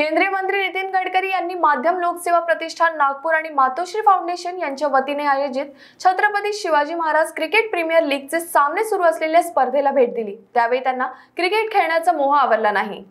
केंद्रीय मंत्री नितीन गडकरी यांनी माध्यम लोकसेवा प्रतिष्ठान नागपूर आणि मातोश्री फाउंडेशन यांच्या वतीने आयोजित छत्रपती शिवाजी महाराज क्रिकेट प्रीमियर लीगचे सामने सुरू असलेल्या स्पर्धेला भेट दिली त्यावेळी त्यांना क्रिकेट खेळण्याचा मोह आवरला नाही